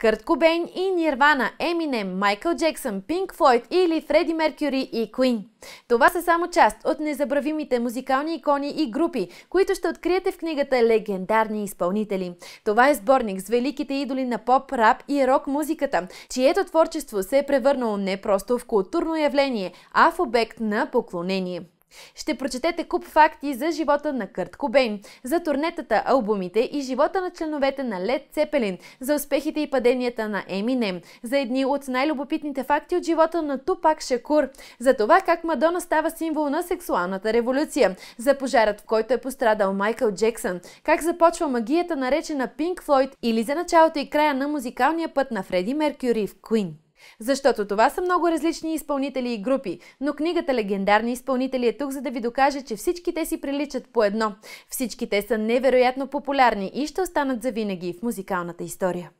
Кърт Кобейн и Нирвана, Еминем, Майкъл Джексън, Пинк Флойд или Фреди Меркюри и Куин. Това са само част от незабравимите музикални икони и групи, които ще откриете в книгата Легендарни изпълнители. Това е сборник с великите идоли на поп, рап и рок музиката, чието творчество се е превърнало не просто в културно явление, а в обект на поклонение. Ще прочетете куп факти за живота на Кърт Кобейн, за турнетата, албумите и живота на членовете на Лед Цепелин, за успехите и паденията на Еминем, за едни от най-любопитните факти от живота на Тупак Шакур, за това как Мадона става символ на сексуалната революция, за пожарът, в който е пострадал Майкъл Джексън, как започва магията наречена Пинк Флойд или за началото и края на музикалния път на Фреди Меркюри в Куин. Защото това са много различни изпълнители и групи, но книгата Легендарни изпълнители е тук, за да ви докаже, че всички те си приличат по едно. Всички те са невероятно популярни и ще останат завинаги в музикалната история.